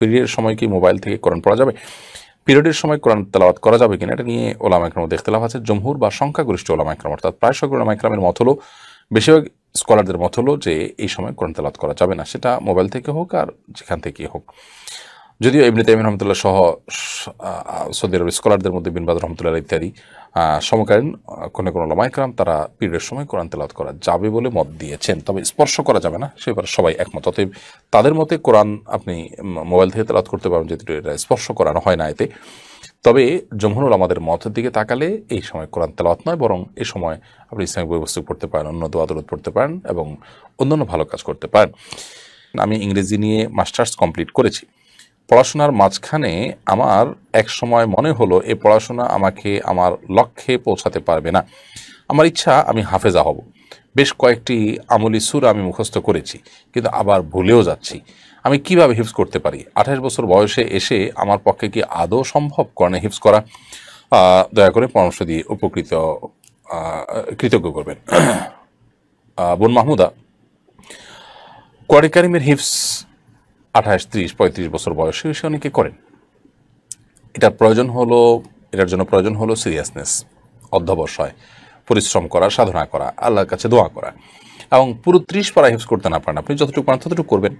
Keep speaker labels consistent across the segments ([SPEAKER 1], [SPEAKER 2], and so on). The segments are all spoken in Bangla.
[SPEAKER 1] পিরিয়ডের সময় কি মোবাইল থেকে কোরআন পড়া যাবে পিরিয়ডের সময় কোরআন তেলাওয়াত করা যাবে কিনা এটা নিয়ে ওলা মাইক্রাম দেখতে লাভ আছে জমহুর বা সংখ্যাগরিষ্ঠ ওলা মাইক্রাম অর্থাৎ প্রায় সকল ওলা একরামের মত হলো বেশিরভাগ স্কলারদের মত হলো যে এই সময় কোরআন তেলাওয়াত করা যাবে না সেটা মোবাইল থেকে হোক আর যেখান থেকে হোক যদিও ইবনে তাইমিন রহমতুল্লাহ সহ সৌদি আরবের স্কলারদের মধ্যে বিনবাদ রহমতুল্লাহ ইত্যাদি সমকালীন কোনো কোনো লমাইকরাম তারা পিরিয়ডের সময় কোরআন তেলাত করা যাবে বলে মত দিয়েছেন তবে স্পর্শ করা যাবে না সেবার সবাই একমত অতএব তাদের মতে কোরআন আপনি মোবাইল থেকে তেলাত করতে পারবেন যেহেতু এটা স্পর্শ করানো হয় না এতে তবে জমহরুল আমাদের মতের দিকে তাকালে এই সময় কোরআন তেলাত নয় বরং এ সময় আপনি ইসলামিক বস্তু পড়তে পারেন অন্য দু আদালত পড়তে পারেন এবং অন্যান্য ভালো কাজ করতে পারেন আমি ইংরেজি নিয়ে মাস্টার্স কমপ্লিট করেছি পড়াশোনার মাঝখানে আমার এক সময় মনে হলো এ পড়াশোনা আমাকে আমার লক্ষ্যে পৌঁছাতে পারবে না আমার ইচ্ছা আমি হাফেজা হব বেশ কয়েকটি আমলি সুর আমি মুখস্থ করেছি কিন্তু আবার ভুলেও যাচ্ছি আমি কিভাবে হিপস করতে পারি আঠাশ বছর বয়সে এসে আমার পক্ষে কি আদৌ সম্ভব কর্ণে হিপস করা দয়া করে পরামর্শ দিয়ে উপকৃত কৃতজ্ঞ করবেন বোন মাহমুদা কোয়ারিকারিমের হিফস আঠাশ ত্রিশ পঁয়ত্রিশ বছর বয়সে এসে অনেকে করেন এটার প্রয়োজন হলো এটার জন্য প্রয়োজন হলো সিরিয়াসনেস অধ্যবসায় পরিশ্রম করা সাধনা করা আল্লাহর কাছে দোয়া করা এবং পুরো ত্রিশ পারা হিফস করতে না পারেন আপনি যতটুকু পারেন ততটুকু করবেন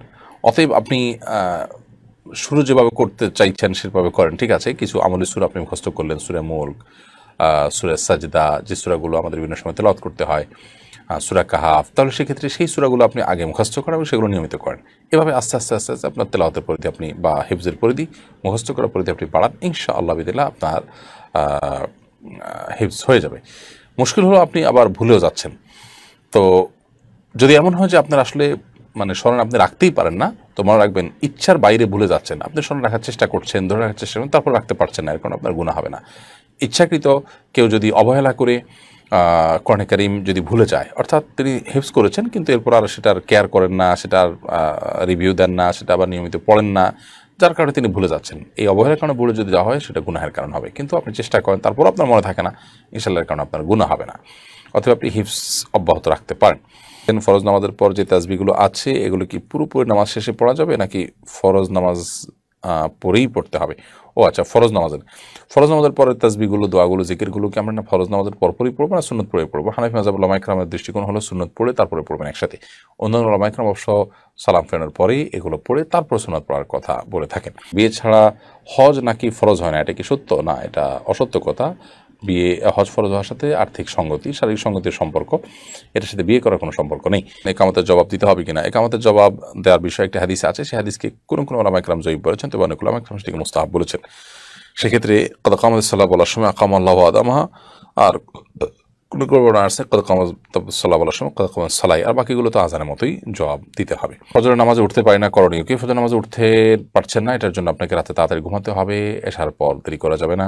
[SPEAKER 1] অতএব আপনি শুরু যেভাবে করতে চাইছেন সেভাবে করেন ঠিক আছে কিছু আমলি সুর আপনি মুখস্থ করলেন সুরে মুল্ক সুরে সাজিদা যে সুরাগুলো আমাদের বিভিন্ন সময় তেলাওত করতে হয় সুরা কাহাফ তাহলে সেক্ষেত্রে সেই সুরাগুলো আপনি আগে মুখস্থ করেন এবং সেগুলো নিয়মিত করেন এভাবে আস্তে আস্তে আস্তে আস্তে আপনার তেলাওতের পরিধি আপনি বা হেফজের পরিধি মুখস্থ করার পরিধি আপনি বাড়ান ইনশা আল্লাহ বিদিল্লা আপনার হেফজ হয়ে যাবে মুশকিল হলো আপনি আবার ভুলেও যাচ্ছেন তো যদি এমন হয় যে আপনার আসলে মানে স্মরণ আপনি রাখতেই পারেন না তো মনে রাখবেন ইচ্ছার বাইরে ভুলে যাচ্ছেন আপনি স্মরণ রাখার চেষ্টা করছেন ধরে রাখার চেষ্টা করছেন তারপর রাখতে পারছেন না এরকম আপনার গুণা হবে না ইচ্ছাকৃত কেউ যদি অবহেলা করে কোরআনে করিম যদি ভুলে যায় অর্থাৎ তিনি হেপস করেছেন কিন্তু এরপর আর সেটার কেয়ার করেন না সেটার রিভিউ দেন না সেটা আবার নিয়মিত পড়েন না যার কারণে তিনি ভুলে যাচ্ছেন এই অবহেলার কারণে ভুলে যদি যাওয়া হয় সেটা গুনাহের কারণ হবে কিন্তু আপনি চেষ্টা করেন তারপর আপনার মনে থাকে না ইনশাল্লাহের কারণে আপনার গুণা হবে না অথবা আপনি হিপস অব্যাহত রাখতে পারেন দেন ফরজ নামাজের পর যে তাজবিগুলো আছে এগুলো কি পুরোপুরি নামাজ শেষে পড়া যাবে নাকি ফরজ নামাজ পরেই পড়তে হবে ও আচ্ছা ফরজ নামাজের ফরজ নামাজের পরে তাসবিগুলো দোয়াগুলো জিকিরগুলোকে আমরা না ফরজ নামাজের পরপরই পড়বো না সুন্নত পড়ে পড়বো হানাফি মাজাবুল্লাহ মাইকরামের দৃষ্টিকোণ হলো সুন্নত পড়ে তারপরে পড়বেন একসাথে অন্যান্য মাইকরাম অবশ্য সালাম ফেরানোর পরেই এগুলো পড়ে তারপরে সুন্নত পড়ার কথা বলে থাকেন বিয়ে ছাড়া হজ নাকি ফরজ হয় না এটা কি সত্য না এটা অসত্য কথা বিয়ে হজ ফরজ হওয়ার সাথে আর্থিক সঙ্গতি শারীরিক সঙ্গতির সম্পর্ক এটার সাথে বিয়ে করার কোনো সম্পর্ক নেই একামতের জবাব দিতে হবে কিনা একামতের জবাব দেওয়ার বিষয়ে একটা হাদিস আছে সেই হাদিসকে কোনো কোনো ওলামাইকরাম জয়ীব বলেছেন তবে অনেক ওলামাইকরাম সেটিকে মুস্তাহাব বলেছেন সেক্ষেত্রে কদ সাল্লাহ বলার সময় আকাম আল্লাহ আদামাহা আর কোনো কোনো বর্ণনা আছে কদ বলার সময় কদ সালাই আর বাকিগুলো তো আজানের মতোই জবাব দিতে হবে ফজর নামাজে উঠতে পারি না করণীয় কি ফজর নামাজে উঠতে পারছেন না এটার জন্য আপনাকে রাতে তাড়াতাড়ি ঘুমাতে হবে এসার পর দেরি করা যাবে না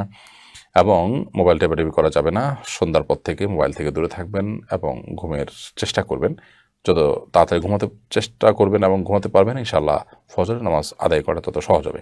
[SPEAKER 1] এবং মোবাইল টেপাটেপি করা যাবে না সন্ধ্যার পর থেকে মোবাইল থেকে দূরে থাকবেন এবং ঘুমের চেষ্টা করবেন যত তাড়াতাড়ি ঘুমাতে চেষ্টা করবেন এবং ঘুমাতে পারবেন ইনশাআল্লাহ ফজরের নামাজ আদায় করা তত সহজ হবে